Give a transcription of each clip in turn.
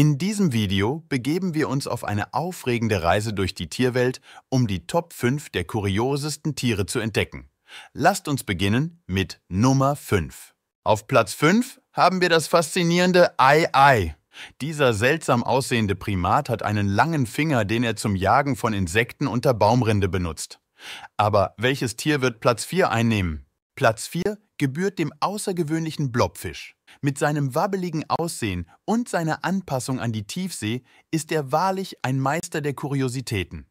In diesem Video begeben wir uns auf eine aufregende Reise durch die Tierwelt, um die Top 5 der kuriosesten Tiere zu entdecken. Lasst uns beginnen mit Nummer 5. Auf Platz 5 haben wir das faszinierende Ei-Ei. Dieser seltsam aussehende Primat hat einen langen Finger, den er zum Jagen von Insekten unter Baumrinde benutzt. Aber welches Tier wird Platz 4 einnehmen? Platz 4 gebührt dem außergewöhnlichen Blobfisch. Mit seinem wabbeligen Aussehen und seiner Anpassung an die Tiefsee ist er wahrlich ein Meister der Kuriositäten.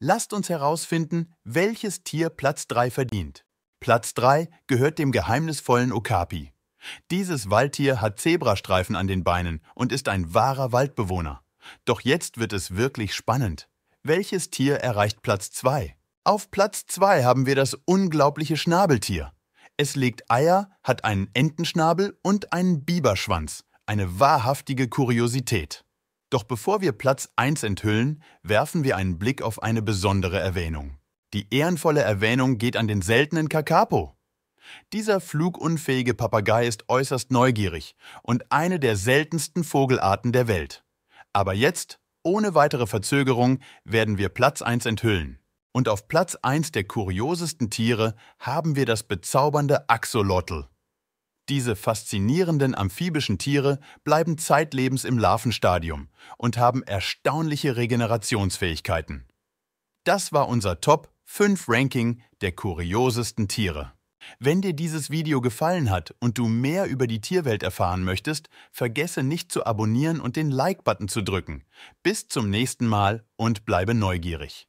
Lasst uns herausfinden, welches Tier Platz 3 verdient. Platz 3 gehört dem geheimnisvollen Okapi. Dieses Waldtier hat Zebrastreifen an den Beinen und ist ein wahrer Waldbewohner. Doch jetzt wird es wirklich spannend. Welches Tier erreicht Platz 2? Auf Platz 2 haben wir das unglaubliche Schnabeltier. Es legt Eier, hat einen Entenschnabel und einen Biberschwanz. Eine wahrhaftige Kuriosität. Doch bevor wir Platz 1 enthüllen, werfen wir einen Blick auf eine besondere Erwähnung. Die ehrenvolle Erwähnung geht an den seltenen Kakapo. Dieser flugunfähige Papagei ist äußerst neugierig und eine der seltensten Vogelarten der Welt. Aber jetzt, ohne weitere Verzögerung, werden wir Platz 1 enthüllen. Und auf Platz 1 der kuriosesten Tiere haben wir das bezaubernde Axolotl. Diese faszinierenden amphibischen Tiere bleiben zeitlebens im Larvenstadium und haben erstaunliche Regenerationsfähigkeiten. Das war unser Top 5 Ranking der kuriosesten Tiere. Wenn dir dieses Video gefallen hat und du mehr über die Tierwelt erfahren möchtest, vergesse nicht zu abonnieren und den Like-Button zu drücken. Bis zum nächsten Mal und bleibe neugierig.